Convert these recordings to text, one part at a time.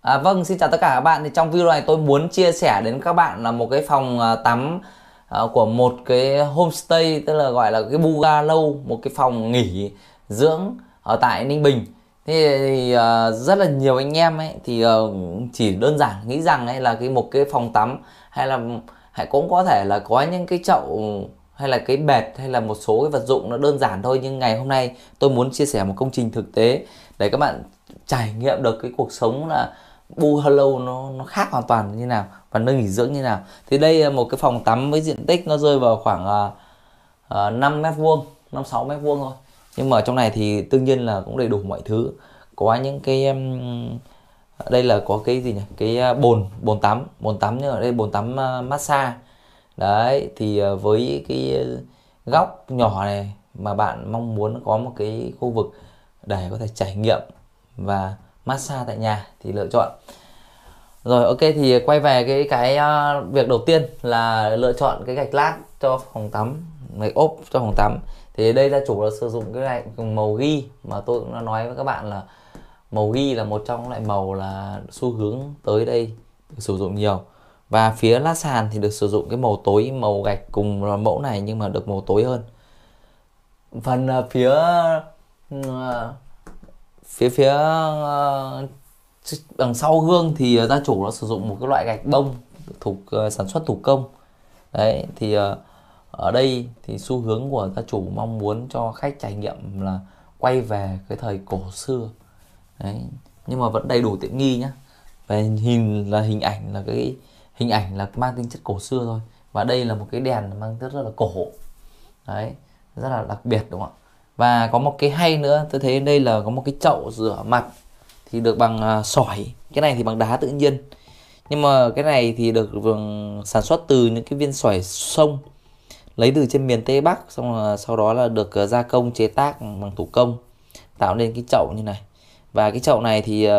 À, vâng, xin chào tất cả các bạn. Thì trong video này tôi muốn chia sẻ đến các bạn là một cái phòng à, tắm à, của một cái homestay tức là gọi là cái bungalow, một cái phòng nghỉ dưỡng ở tại Ninh Bình. Thế thì uh, rất là nhiều anh em ấy thì uh, chỉ đơn giản nghĩ rằng ấy là cái một cái phòng tắm hay là hãy cũng có thể là có những cái chậu hay là cái bệt hay là một số cái vật dụng nó đơn giản thôi nhưng ngày hôm nay tôi muốn chia sẻ một công trình thực tế để các bạn trải nghiệm được cái cuộc sống là Buffalo nó nó khác hoàn toàn như nào và nơi nghỉ dưỡng như nào. Thì đây là một cái phòng tắm với diện tích nó rơi vào khoảng uh, à, 5 à, mét vuông, 5 6 mét vuông thôi. Nhưng mà trong này thì đương nhiên là cũng đầy đủ mọi thứ. Có những cái um, đây là có cái gì nhỉ? Cái à, bồn, bồn tắm, bồn tắm như ở đây bồn tắm uh, massage đấy thì ờ, với cái góc nhỏ này mà bạn mong muốn có một cái khu vực để có thể trải nghiệm và massage tại nhà thì lựa chọn rồi ok thì quay về cái cái ờ, việc đầu tiên là lựa chọn cái gạch lát cho phòng tắm gạch ốp cho phòng tắm thì đây gia chủ là sử dụng cái này màu ghi mà tôi cũng đã nói với các bạn là màu ghi là một trong loại màu là xu hướng tới đây sử dụng nhiều và phía lát sàn thì được sử dụng cái màu tối màu gạch cùng mẫu này nhưng mà được màu tối hơn phần ờ, ừ, phía phía phía ờ, đằng sau gương thì gia chủ nó sử dụng một cái loại gạch bông thuộc ờ, sản xuất thủ công đấy thì ở đây thì xu hướng của gia chủ mong muốn cho khách trải nghiệm là quay về cái thời cổ xưa đấy nhưng mà vẫn đầy đủ tiện nghi nhá về hình là hình ảnh là cái hình ảnh là mang tính chất cổ xưa thôi và đây là một cái đèn mang tính rất là cổ đấy rất là đặc biệt đúng không ạ và có một cái hay nữa tôi thấy đây là có một cái chậu rửa mặt thì được bằng uh, sỏi cái này thì bằng đá tự nhiên nhưng mà cái này thì được sản xuất từ những cái viên sỏi sông lấy từ trên miền tây bắc xong là sau đó là được à, gia công chế tác bằng thủ công tạo nên cái chậu như này và cái chậu này thì uh,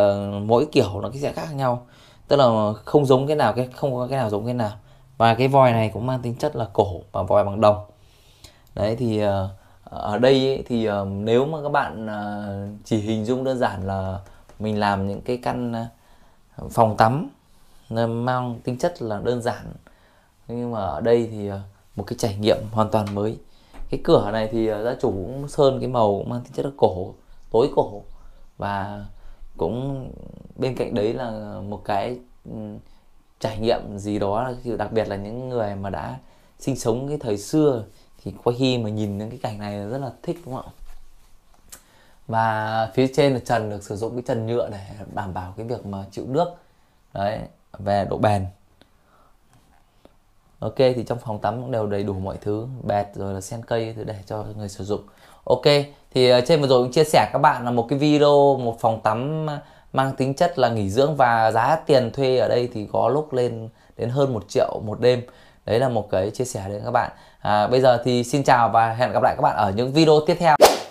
mỗi kiểu nó sẽ khác nhau tức là không giống cái nào cái không có cái nào giống cái nào và cái vòi này cũng mang tính chất là cổ và vòi bằng đồng đấy thì ờ, ở đây ấy, thì ờ, nếu mà các bạn ờ, chỉ hình dung đơn giản là mình làm những cái căn phòng tắm mang tính chất là đơn giản nhưng mà ở đây thì một cái trải nghiệm hoàn toàn mới cái cửa này thì gia chủ cũng sơn cái màu cũng mang tính chất là cổ tối cổ và cũng bên cạnh đấy là một cái ừ, trải nghiệm gì đó đặc biệt là những người mà đã sinh sống cái thời xưa thì có khi mà nhìn những cái cảnh này rất là thích đúng không ạ và phía trên là trần được sử dụng cái trần nhựa để đảm bảo cái việc mà chịu nước đấy về độ bền ok thì trong phòng tắm cũng đều đầy đủ mọi thứ bẹt rồi là sen cây để cho người sử dụng ok thì ờ, trên vừa rồi cũng chia sẻ các bạn là một cái video một phòng tắm mang tính chất là nghỉ dưỡng và giá tiền thuê ở đây thì có lúc lên đến hơn một triệu một đêm đấy là một cái chia sẻ đến các bạn à, bây giờ thì xin chào và hẹn gặp lại các bạn ở những video tiếp theo